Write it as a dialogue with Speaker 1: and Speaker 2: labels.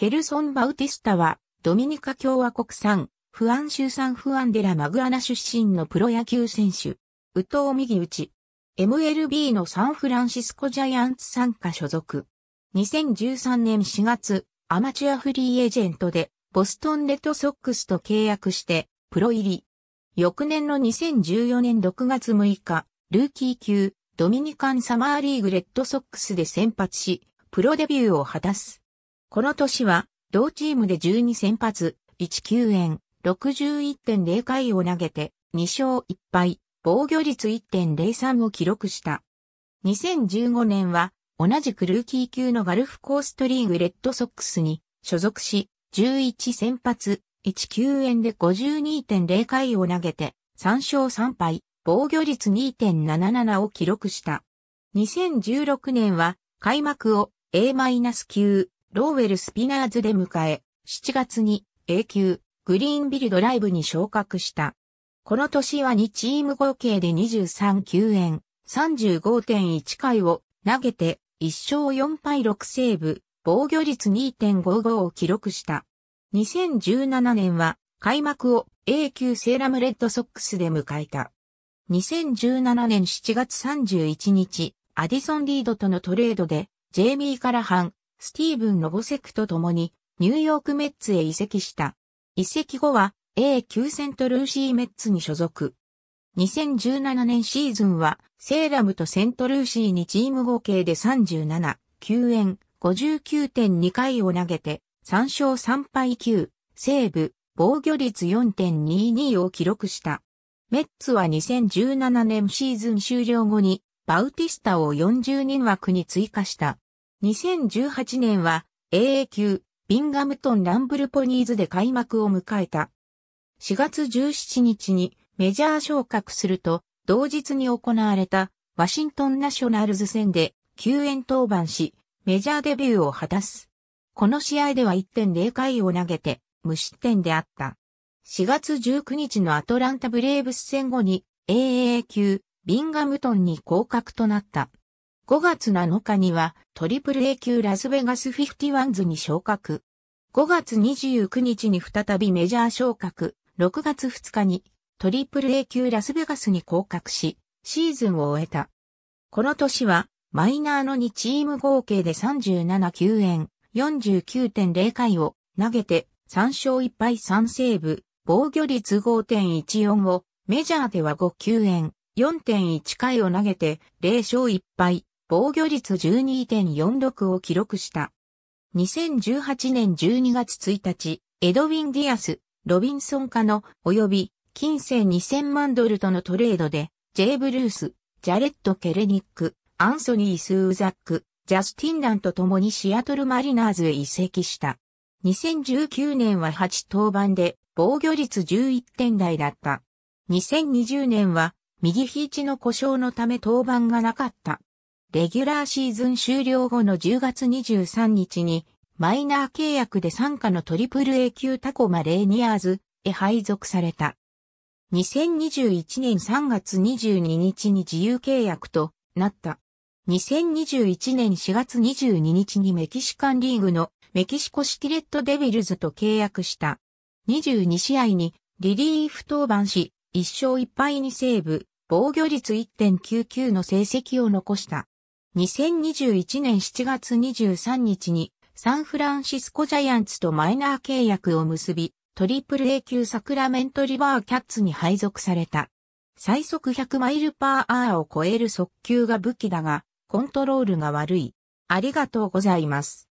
Speaker 1: ヘルソン・バウティスタは、ドミニカ共和国産、フアン州産フアンデラ・マグアナ出身のプロ野球選手。宇藤右打ち。MLB のサンフランシスコジャイアンツ参加所属。2013年4月、アマチュアフリーエージェントで、ボストンレッドソックスと契約して、プロ入り。翌年の2014年6月6日、ルーキー級、ドミニカンサマーリーグレッドソックスで先発し、プロデビューを果たす。この年は、同チームで12先発、1救援、61.0回を投げて、2勝1敗、防御率1.03を記録した。2015年は、同じくルーキー級のガルフコーストリーグレッドソックスに所属し、11先発、1救援で52.0回を投げて、3勝3敗、防御率2.77を記録した。2016年は、開幕を A-9 ローウェルスピナーズで迎え、7月に A 級グリーンビルドライブに昇格した。この年は2チーム合計で23球円、35.1回を投げて1勝4敗6セーブ、防御率2.55を記録した。2017年は開幕を A 級セーラムレッドソックスで迎えた。2017年7月31日、アディソン・リードとのトレードで、ジェイミー・カラハン、スティーブン・ロボセクと共にニューヨークメッツへ移籍した。移籍後は A 級セントルーシーメッツに所属。2017年シーズンはセーラムとセントルーシーにチーム合計で37、9円、59.2回を投げて3勝3敗9、セーブ、防御率4.22を記録した。メッツは2017年シーズン終了後にバウティスタを40人枠に追加した。2018年は AA 級ビンガムトンランブルポニーズで開幕を迎えた。4月17日にメジャー昇格すると同日に行われたワシントンナショナルズ戦で救援登板しメジャーデビューを果たす。この試合では1.0回を投げて無失点であった。4月19日のアトランタブレーブス戦後に AA 級ビンガムトンに降格となった。5月7日にはトリプル A 級ラスベガスフィフティワンズに昇格。5月29日に再びメジャー昇格。6月2日にトリプル A 級ラスベガスに降格し、シーズンを終えた。この年はマイナーの2チーム合計で37球円、49.0回を投げて3勝1敗3セーブ、防御率5.14をメジャーでは5球円、4.1回を投げて0勝1敗防御率12.46を記録した。2018年12月1日、エドウィン・ディアス、ロビンソン家の及び金銭2000万ドルとのトレードで、ジェイ・ブルース、ジャレット・ケレニック、アンソニー・スーザック、ジャスティン・ランと共にシアトル・マリナーズへ移籍した。2019年は8登板で防御率11点台だった。2020年は右肘の故障のため登板がなかった。レギュラーシーズン終了後の10月23日に、マイナー契約で参加のトリプル A 級タコマレーニアーズへ配属された。2021年3月22日に自由契約となった。2021年4月22日にメキシカンリーグのメキシコシィレッドデビルズと契約した。22試合にリリーフ登板し、1勝1敗にセーブ、防御率1.99の成績を残した。2021年7月23日にサンフランシスコジャイアンツとマイナー契約を結び、トリプル A 級サクラメントリバーキャッツに配属された。最速100マイルパーアーを超える速球が武器だが、コントロールが悪い。ありがとうございます。